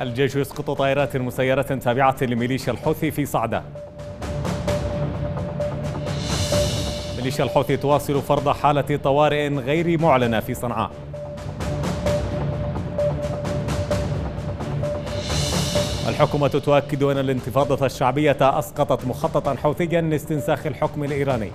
الجيش يسقط طائرات مسيرة تابعة لميليشيا الحوثي في صعدة ميليشيا الحوثي تواصل فرض حالة طوارئ غير معلنة في صنعاء الحكومة تؤكد أن الانتفاضة الشعبية أسقطت مخططا حوثيا لاستنساخ الحكم الإيراني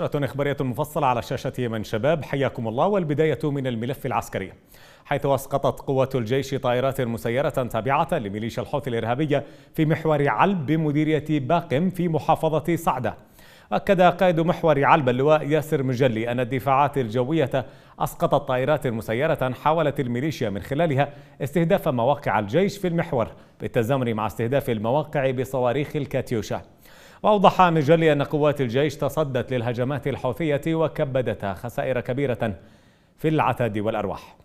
نشرة إخبارية مفصلة على شاشة من شباب حياكم الله والبداية من الملف العسكري حيث أسقطت قوة الجيش طائرات مسيرة تابعة لميليشيا الحوثي الإرهابية في محور علب بمديرية باقم في محافظة صعدة أكد قائد محور علب اللواء ياسر مجلي أن الدفاعات الجوية أسقطت طائرات مسيرة حاولت الميليشيا من خلالها استهداف مواقع الجيش في المحور بالتزامن مع استهداف المواقع بصواريخ الكاتيوشا وأوضح مجلي أن قوات الجيش تصدت للهجمات الحوثية وكبدتها خسائر كبيرة في العتاد والأرواح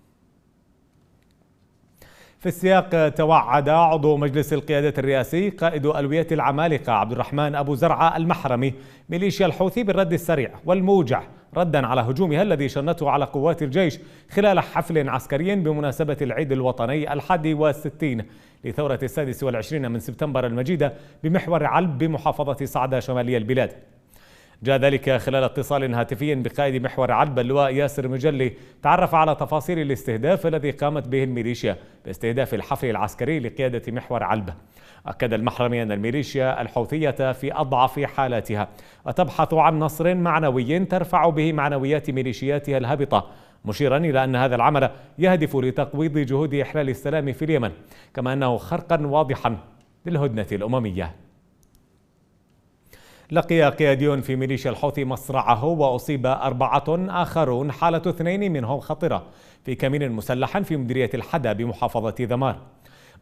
في السياق توعد عضو مجلس القيادة الرئاسي قائد ألوية العمالقة عبد الرحمن أبو زرعة المحرمي ميليشيا الحوثي بالرد السريع والموجع ردا على هجومها الذي شنته على قوات الجيش خلال حفل عسكري بمناسبة العيد الوطني الحادي والستين لثورة السادس والعشرين من سبتمبر المجيدة بمحور علب بمحافظة صعدة شمالية البلاد جاء ذلك خلال اتصال هاتفي بقائد محور عدب اللواء ياسر مجلي تعرف على تفاصيل الاستهداف الذي قامت به الميليشيا باستهداف الحفل العسكري لقيادة محور علبة أكد المحرمي أن الميليشيا الحوثية في أضعف حالاتها وتبحث عن نصر معنوي ترفع به معنويات ميليشياتها الهابطة مشيرا إلى أن هذا العمل يهدف لتقويض جهود إحلال السلام في اليمن كما أنه خرقا واضحا للهدنة الأممية لقي قيادي في ميليشيا الحوثي مصرعه وأصيب أربعة آخرون حالة اثنين منهم خطرة في كمين مسلح في مديرية الحدا بمحافظة ذمار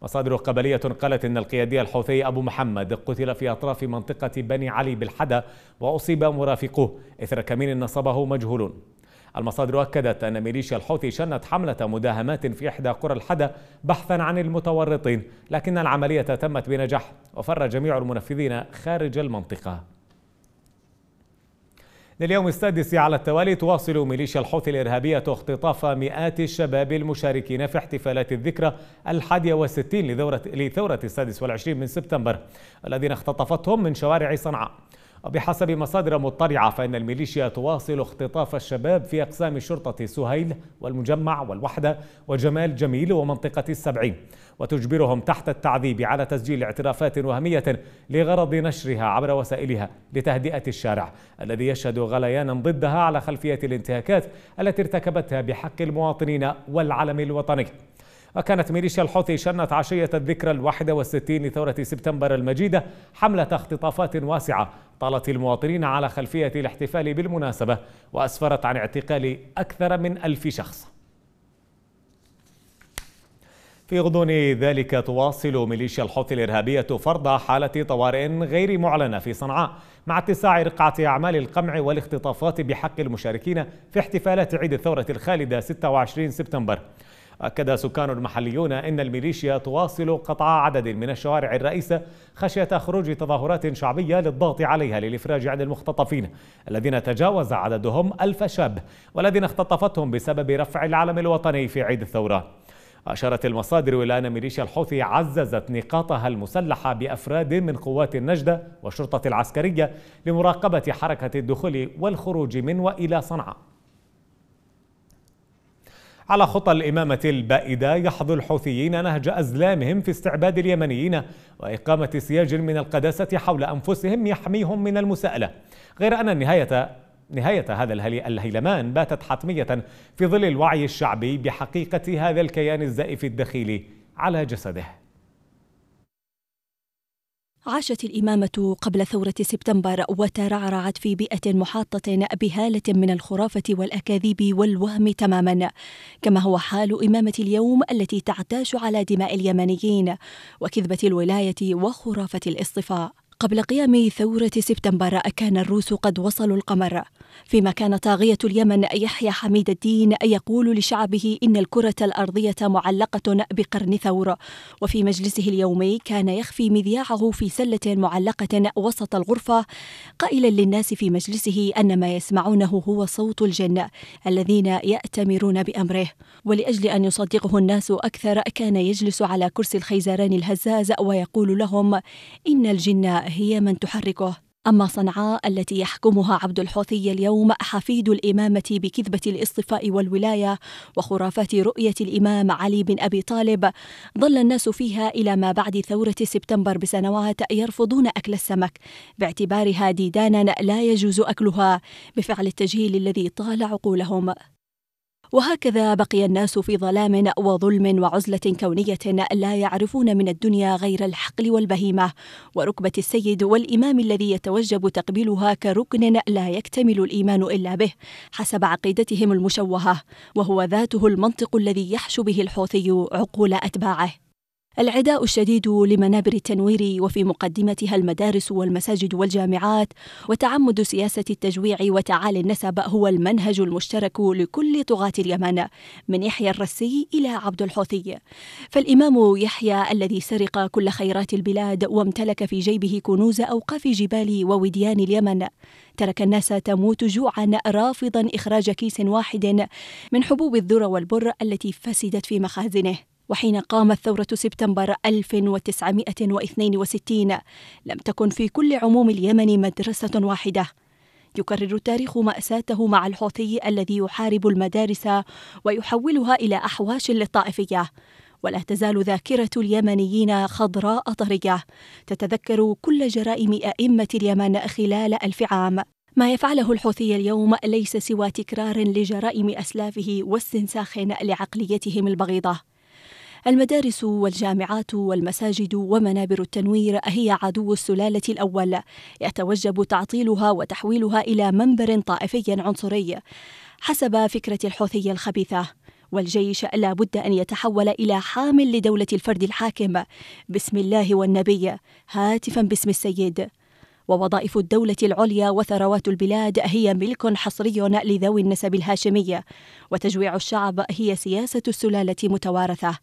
مصادر قبلية قالت إن القيادي الحوثي أبو محمد قتل في أطراف منطقة بني علي بالحدا وأصيب مرافقوه إثر كمين نصبه مجهول المصادر أكدت أن ميليشيا الحوثي شنت حملة مداهمات في إحدى قرى الحدا بحثا عن المتورطين لكن العملية تمت بنجاح وفر جميع المنفذين خارج المنطقة لليوم السادس على التوالي تواصل ميليشيا الحوثي الإرهابية اختطاف مئات الشباب المشاركين في احتفالات الذكرى الحادية والستين لثورة, لثورة السادس والعشرين من سبتمبر الذين اختطفتهم من شوارع صنعاء بحسب مصادر مطلعة فإن الميليشيا تواصل اختطاف الشباب في أقسام شرطة سهيل والمجمع والوحدة وجمال جميل ومنطقة السبعين وتجبرهم تحت التعذيب على تسجيل اعترافات وهمية لغرض نشرها عبر وسائلها لتهدئة الشارع الذي يشهد غليانا ضدها على خلفية الانتهاكات التي ارتكبتها بحق المواطنين والعلم الوطني وكانت ميليشيا الحوثي شنت عشية الذكرى الواحدة والستين لثورة سبتمبر المجيدة حملة اختطافات واسعة طالت المواطنين على خلفية الاحتفال بالمناسبة وأسفرت عن اعتقال أكثر من ألف شخص في غضون ذلك تواصل ميليشيا الحوثي الإرهابية فرض حالة طوارئ غير معلنة في صنعاء مع اتساع رقعة أعمال القمع والاختطافات بحق المشاركين في احتفالات عيد الثورة الخالدة 26 سبتمبر أكد سكان محليون أن الميليشيا تواصل قطع عدد من الشوارع الرئيسة خشية خروج تظاهرات شعبية للضغط عليها للإفراج عن المختطفين الذين تجاوز عددهم ألف شاب والذين اختطفتهم بسبب رفع العلم الوطني في عيد الثورة أشارت المصادر إلى أن ميليشيا الحوثي عززت نقاطها المسلحة بأفراد من قوات النجدة والشرطة العسكرية لمراقبة حركة الدخول والخروج من وإلى صنعاء على خطى الإمامة البائدة يحظو الحوثيين نهج أزلامهم في استعباد اليمنيين وإقامة سياج من القداسة حول أنفسهم يحميهم من المساءلة غير أن النهاية نهاية هذا الهيلمان باتت حتمية في ظل الوعي الشعبي بحقيقة هذا الكيان الزائف الدخيل على جسده عاشت الإمامة قبل ثورة سبتمبر وترعرعت في بيئة محاطة بهالة من الخرافة والأكاذيب والوهم تماما كما هو حال إمامة اليوم التي تعتاش على دماء اليمنيين وكذبة الولاية وخرافة الاصطفاء قبل قيام ثورة سبتمبر كان الروس قد وصلوا القمر فيما كان طاغية اليمن يحيى حميد الدين يقول لشعبه إن الكرة الأرضية معلقة بقرن ثور وفي مجلسه اليومي كان يخفي مذياعه في سلة معلقة وسط الغرفة قائلا للناس في مجلسه أن ما يسمعونه هو صوت الجن الذين يأتمرون بأمره ولأجل أن يصدقه الناس أكثر كان يجلس على كرسي الخيزران الهزاز ويقول لهم إن الجن هي من تحركه أما صنعاء التي يحكمها عبد الحوثي اليوم حفيد الإمامة بكذبة الاصطفاء والولاية وخرافات رؤية الإمام علي بن أبي طالب ظل الناس فيها إلى ما بعد ثورة سبتمبر بسنوات يرفضون أكل السمك باعتبارها ديدانا لا يجوز أكلها بفعل التجهيل الذي طال عقولهم وهكذا بقي الناس في ظلام وظلم وعزله كونيه لا يعرفون من الدنيا غير الحقل والبهيمه وركبه السيد والامام الذي يتوجب تقبيلها كركن لا يكتمل الايمان الا به حسب عقيدتهم المشوهه وهو ذاته المنطق الذي يحشو به الحوثي عقول اتباعه العداء الشديد لمنابر التنوير وفي مقدمتها المدارس والمساجد والجامعات وتعمد سياسة التجويع وتعالي النسب هو المنهج المشترك لكل طغاة اليمن من يحيى الرسي إلى عبد الحوثي فالإمام يحيى الذي سرق كل خيرات البلاد وامتلك في جيبه كنوز أوقاف جبال ووديان اليمن ترك الناس تموت جوعا رافضا إخراج كيس واحد من حبوب الذرة والبر التي فسدت في مخازنه وحين قامت ثورة سبتمبر 1962 لم تكن في كل عموم اليمن مدرسة واحدة يكرر التاريخ مأساته مع الحوثي الذي يحارب المدارس ويحولها إلى أحواش للطائفية ولا تزال ذاكرة اليمنيين خضراء طرية تتذكر كل جرائم أئمة اليمن خلال ألف عام ما يفعله الحوثي اليوم ليس سوى تكرار لجرائم أسلافه واستنساخ لعقليتهم البغيضة المدارس والجامعات والمساجد ومنابر التنوير هي عدو السلالة الأول يتوجب تعطيلها وتحويلها إلى منبر طائفي عنصري حسب فكرة الحوثية الخبيثة والجيش لا بد أن يتحول إلى حامل لدولة الفرد الحاكم بسم الله والنبي هاتفا باسم السيد ووظائف الدولة العليا وثروات البلاد هي ملك حصري لذوي النسب الهاشمية وتجويع الشعب هي سياسة السلالة متوارثة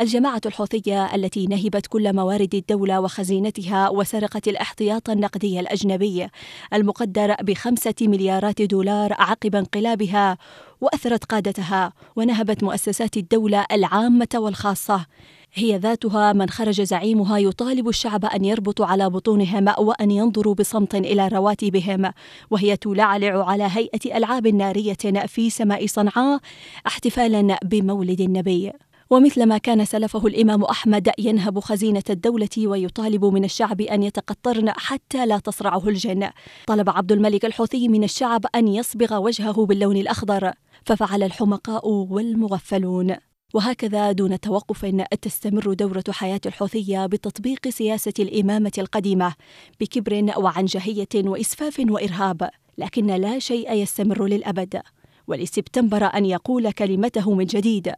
الجماعة الحوثية التي نهبت كل موارد الدولة وخزينتها وسرقت الاحتياط النقدي الأجنبي المقدر بخمسة مليارات دولار عقب انقلابها وأثرت قادتها ونهبت مؤسسات الدولة العامة والخاصة هي ذاتها من خرج زعيمها يطالب الشعب ان يربط على بطونهم وان ينظروا بصمت الى رواتبهم وهي تلعلع على هيئه العاب ناريه في سماء صنعاء احتفالا بمولد النبي ومثلما كان سلفه الامام احمد ينهب خزينه الدوله ويطالب من الشعب ان يتقطرن حتى لا تصرعه الجن طلب عبد الملك الحوثي من الشعب ان يصبغ وجهه باللون الاخضر ففعل الحمقاء والمغفلون وهكذا دون توقف تستمر دورة حياة الحوثية بتطبيق سياسة الإمامة القديمة بكبر وعنجهية وإسفاف وإرهاب لكن لا شيء يستمر للأبد ولسبتمبر أن يقول كلمته من جديد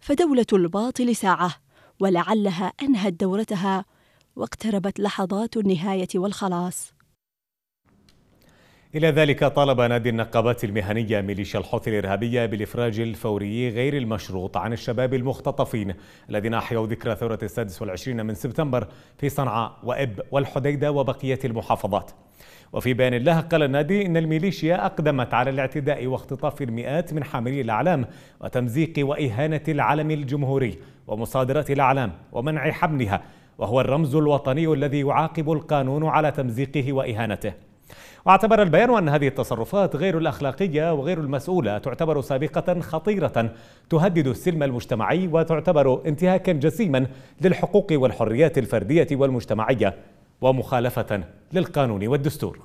فدولة الباطل ساعة ولعلها أنهت دورتها واقتربت لحظات النهاية والخلاص إلى ذلك طالب نادي النقابات المهنية ميليشيا الحوثي الإرهابية بالإفراج الفوري غير المشروط عن الشباب المختطفين الذين أحيوا ذكرى ثورة السادس والعشرين من سبتمبر في صنعاء وإب والحديدة وبقية المحافظات وفي بيان الله قال النادي إن الميليشيا أقدمت على الاعتداء واختطاف المئات من حاملي الأعلام وتمزيق وإهانة العلم الجمهوري ومصادرة الأعلام ومنع حملها وهو الرمز الوطني الذي يعاقب القانون على تمزيقه وإهانته واعتبر البيان أن هذه التصرفات غير الأخلاقية وغير المسؤولة تعتبر سابقة خطيرة تهدد السلم المجتمعي وتعتبر انتهاكا جسيما للحقوق والحريات الفردية والمجتمعية ومخالفة للقانون والدستور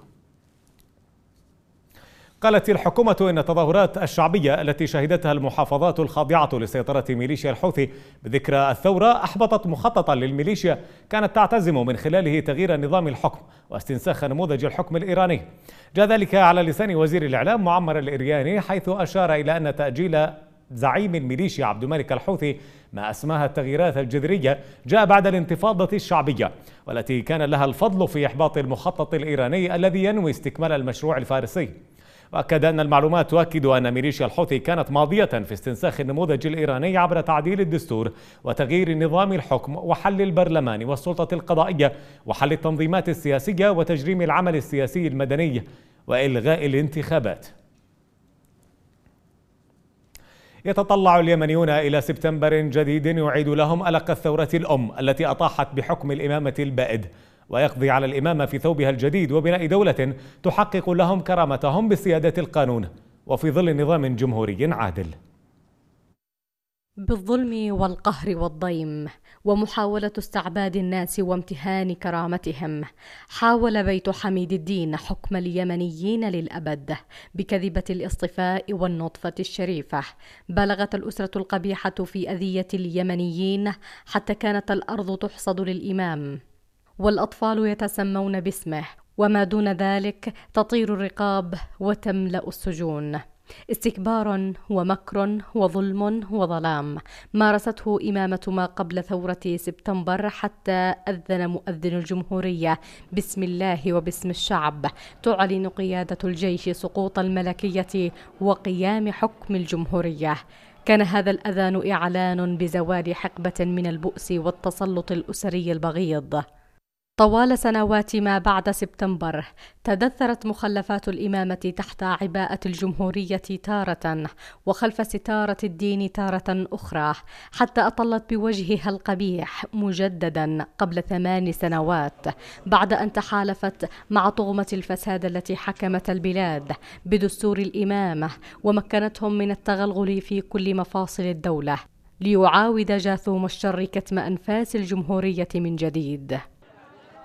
قالت الحكومة إن التظاهرات الشعبية التي شهدتها المحافظات الخاضعة لسيطرة ميليشيا الحوثي بذكرى الثورة أحبطت مخططا للميليشيا كانت تعتزم من خلاله تغيير نظام الحكم واستنساخ نموذج الحكم الإيراني جاء ذلك على لسان وزير الإعلام معمر الإرياني حيث أشار إلى أن تأجيل زعيم الميليشيا عبد الملك الحوثي ما أسماها التغييرات الجذرية جاء بعد الانتفاضة الشعبية والتي كان لها الفضل في إحباط المخطط الإيراني الذي ينوي استكمال المشروع الفارسي وأكد أن المعلومات تؤكد أن ميليشيا الحوثي كانت ماضية في استنساخ النموذج الإيراني عبر تعديل الدستور وتغيير نظام الحكم وحل البرلمان والسلطة القضائية وحل التنظيمات السياسية وتجريم العمل السياسي المدني وإلغاء الانتخابات يتطلع اليمنيون إلى سبتمبر جديد يعيد لهم ألق الثورة الأم التي أطاحت بحكم الإمامة البائد ويقضي على الإمامة في ثوبها الجديد وبناء دولة تحقق لهم كرامتهم بسيادة القانون وفي ظل نظام جمهوري عادل بالظلم والقهر والضيم ومحاولة استعباد الناس وامتهان كرامتهم حاول بيت حميد الدين حكم اليمنيين للأبد بكذبة الاصطفاء والنطفة الشريفة بلغت الأسرة القبيحة في أذية اليمنيين حتى كانت الأرض تحصد للإمام والأطفال يتسمون باسمه وما دون ذلك تطير الرقاب وتملأ السجون استكبار ومكر وظلم وظلام مارسته إمامة ما قبل ثورة سبتمبر حتى أذن مؤذن الجمهورية بسم الله وباسم الشعب تعلن قيادة الجيش سقوط الملكية وقيام حكم الجمهورية كان هذا الأذان إعلان بزوال حقبة من البؤس والتسلط الأسري البغيض طوال سنوات ما بعد سبتمبر تدثرت مخلفات الإمامة تحت عباءة الجمهورية تارة وخلف ستارة الدين تارة أخرى حتى أطلت بوجهها القبيح مجددا قبل ثمان سنوات بعد أن تحالفت مع طغمة الفساد التي حكمت البلاد بدستور الإمامة ومكنتهم من التغلغل في كل مفاصل الدولة ليعاود جاثوم الشر كتم أنفاس الجمهورية من جديد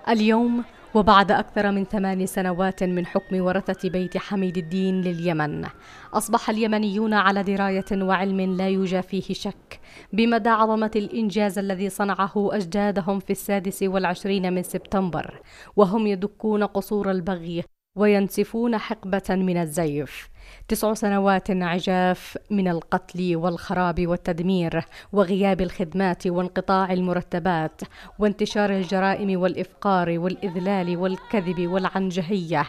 اليوم وبعد أكثر من ثمان سنوات من حكم ورثة بيت حميد الدين لليمن أصبح اليمنيون على دراية وعلم لا يجافيه شك بمدى عظمة الإنجاز الذي صنعه أجدادهم في السادس والعشرين من سبتمبر وهم يدكون قصور البغي وينسفون حقبة من الزيف تسع سنوات عجاف من القتل والخراب والتدمير وغياب الخدمات وانقطاع المرتبات وانتشار الجرائم والافقار والاذلال والكذب والعنجهيه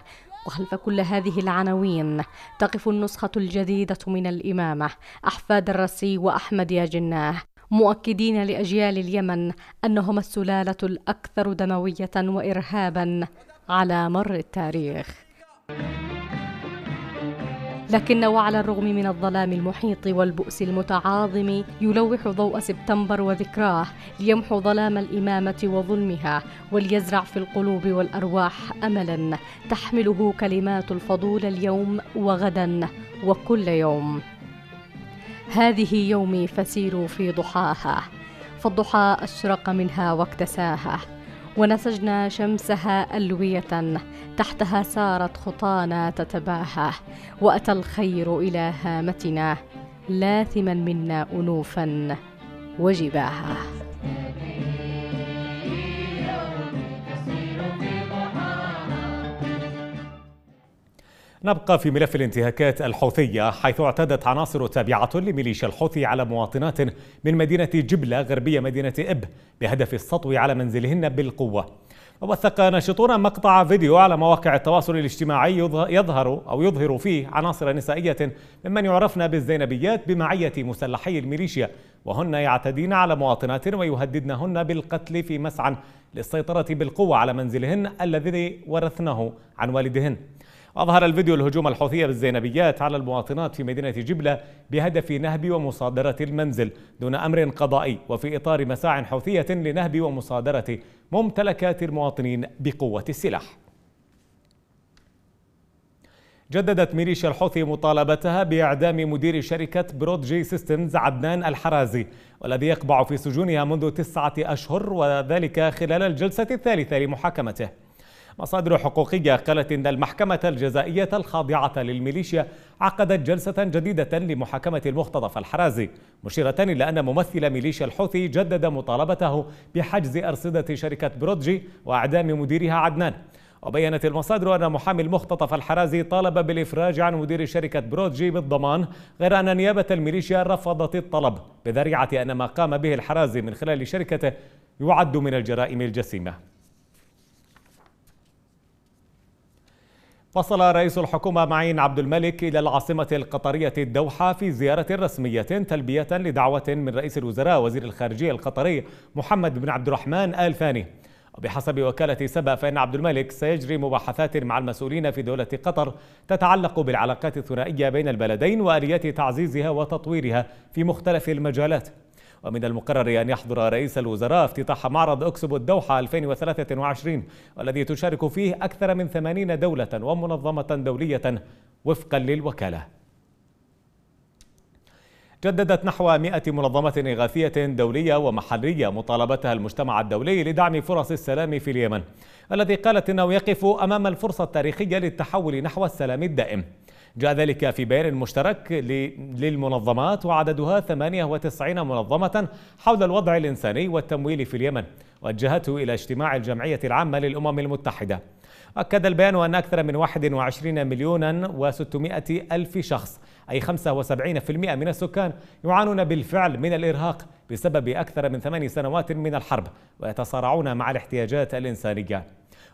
وخلف كل هذه العناوين تقف النسخه الجديده من الامامه احفاد الرسي واحمد يا جناه مؤكدين لاجيال اليمن انهم السلاله الاكثر دمويه وارهابا على مر التاريخ لكن وعلى الرغم من الظلام المحيط والبؤس المتعاظم يلوح ضوء سبتمبر وذكراه ليمحو ظلام الإمامة وظلمها وليزرع في القلوب والأرواح أملا تحمله كلمات الفضول اليوم وغدا وكل يوم هذه يومي فسيروا في ضحاها فالضحى أشرق منها واكتساها ونسجنا شمسها ألوية تحتها سارت خطانا تتباهى وأتى الخير إلى هامتنا لاثما منا أنوفا وجباها نبقى في ملف الانتهاكات الحوثية حيث اعتدت عناصر تابعة لميليشيا الحوثي على مواطنات من مدينة جبلة غربية مدينة إب بهدف السطو على منزلهن بالقوة ووثق ناشطون مقطع فيديو على مواقع التواصل الاجتماعي يظهر أو يظهر فيه عناصر نسائية ممن يعرفن بالزينبيات بمعية مسلحي الميليشيا وهن يعتدين على مواطنات ويهددنهن بالقتل في مسعى للسيطرة بالقوة على منزلهن الذي ورثنه عن والدهن أظهر الفيديو الهجوم الحوثي بالزينبيات على المواطنات في مدينة جبلة بهدف نهب ومصادرة المنزل دون أمر قضائي وفي إطار مساع حوثية لنهب ومصادرة ممتلكات المواطنين بقوة السلاح جددت ميليشيا الحوثي مطالبتها بإعدام مدير شركة برودجي سيستمز عدنان الحرازي والذي يقبع في سجونها منذ تسعة أشهر وذلك خلال الجلسة الثالثة لمحاكمته مصادر حقوقية قالت إن المحكمة الجزائية الخاضعة للميليشيا عقدت جلسة جديدة لمحاكمة المختطف الحرازي مشيرة إلى أن ممثل ميليشيا الحوثي جدد مطالبته بحجز أرصدة شركة برودجي وإعدام مديرها عدنان وبينت المصادر أن محامي المختطف الحرازي طالب بالإفراج عن مدير شركة برودجي بالضمان غير أن نيابة الميليشيا رفضت الطلب بذريعة أن ما قام به الحرازي من خلال شركته يعد من الجرائم الجسيمة وصل رئيس الحكومة معين عبد الملك إلى العاصمة القطرية الدوحة في زيارة رسمية تلبية لدعوة من رئيس الوزراء وزير الخارجية القطري محمد بن عبد الرحمن آل ثاني وبحسب وكالة سبا فإن عبد الملك سيجري مباحثات مع المسؤولين في دولة قطر تتعلق بالعلاقات الثنائية بين البلدين وآليات تعزيزها وتطويرها في مختلف المجالات ومن المقرر أن يحضر رئيس الوزراء افتتاح معرض أكسبو الدوحة 2023 والذي تشارك فيه أكثر من 80 دولة ومنظمة دولية وفقا للوكاله جددت نحو 100 منظمة إغاثية دولية ومحلية مطالبتها المجتمع الدولي لدعم فرص السلام في اليمن الذي قالت إنه يقف أمام الفرصة التاريخية للتحول نحو السلام الدائم جاء ذلك في بيان مشترك للمنظمات وعددها 98 منظمة حول الوضع الإنساني والتمويل في اليمن وجهته إلى اجتماع الجمعية العامة للأمم المتحدة أكد البيان أن أكثر من 21 مليون و600 ألف شخص أي 75% من السكان يعانون بالفعل من الإرهاق بسبب أكثر من ثمان سنوات من الحرب ويتصارعون مع الاحتياجات الإنسانية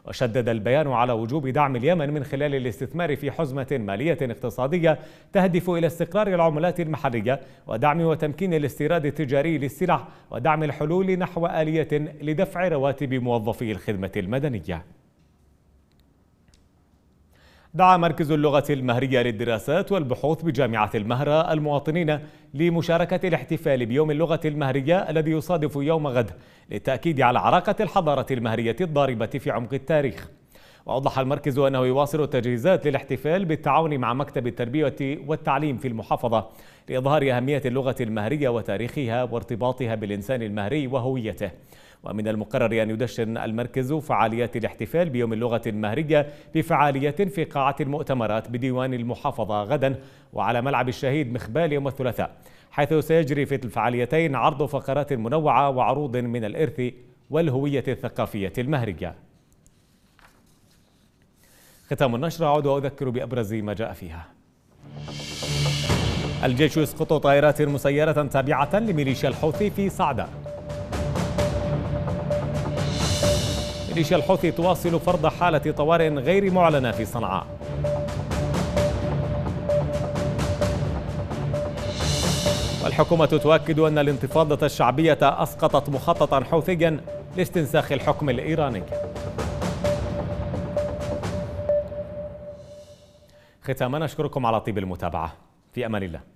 وشدد البيان على وجوب دعم اليمن من خلال الاستثمار في حزمة مالية اقتصادية تهدف إلى استقرار العملات المحلية ودعم وتمكين الاستيراد التجاري للسلع ودعم الحلول نحو آلية لدفع رواتب موظفي الخدمة المدنية دعا مركز اللغة المهرية للدراسات والبحوث بجامعة المهرة المواطنين لمشاركة الاحتفال بيوم اللغة المهرية الذي يصادف يوم غد للتأكيد على عراقة الحضارة المهرية الضاربة في عمق التاريخ وأوضح المركز أنه يواصل التجهيزات للاحتفال بالتعاون مع مكتب التربية والتعليم في المحافظة لإظهار أهمية اللغة المهرية وتاريخها وارتباطها بالإنسان المهري وهويته ومن المقرر أن يدشن المركز فعاليات الاحتفال بيوم اللغة المهرية بفعالية في قاعة المؤتمرات بديوان المحافظة غدا وعلى ملعب الشهيد مخبال يوم الثلاثاء حيث سيجري في الفعاليتين عرض فقرات منوعة وعروض من الإرث والهوية الثقافية المهرية ختام النشرة أعود وأذكر بأبرز ما جاء فيها الجيش يسقط طائرات مسيرة تابعة لميليشيا الحوثي في صعدة ميليشيا الحوثي تواصل فرض حالة طوارئ غير معلنة في صنعاء الحكومة تؤكد أن الانتفاضة الشعبية أسقطت مخططا حوثيا لاستنساخ الحكم الإيراني ختاما أشكركم على طيب المتابعة في أمان الله